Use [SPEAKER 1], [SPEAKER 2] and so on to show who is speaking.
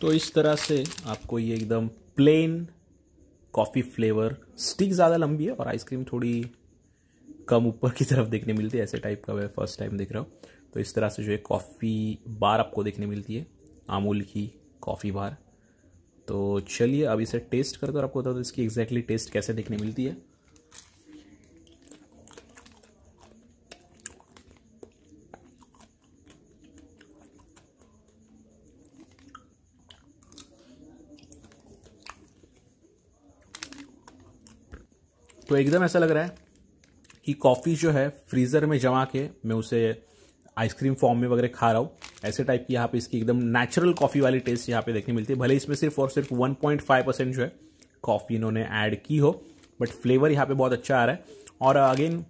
[SPEAKER 1] तो इस तरह से आपको ये एकदम प्लेन कॉफ़ी फ्लेवर स्टिक ज़्यादा लंबी है और आइसक्रीम थोड़ी कम ऊपर की तरफ देखने मिलती है ऐसे टाइप का मैं फर्स्ट टाइम देख रहा हूँ तो इस तरह से जो है कॉफ़ी बार आपको देखने मिलती है आमूल की कॉफ़ी बार तो चलिए अब इसे टेस्ट करते और आपको बता दो तो इसकी एग्जैक्टली टेस्ट कैसे देखने मिलती है तो एकदम ऐसा लग रहा है कि कॉफ़ी जो है फ्रीज़र में जमा के मैं उसे आइसक्रीम फॉर्म में वगैरह खा रहा हूँ ऐसे टाइप की यहाँ पे इसकी एकदम नेचुरल कॉफ़ी वाली टेस्ट यहाँ पे देखने मिलती है भले इसमें सिर्फ और सिर्फ 1.5 परसेंट जो है कॉफ़ी इन्होंने ऐड की हो बट फ्लेवर यहाँ पे बहुत अच्छा आ रहा है और अगेन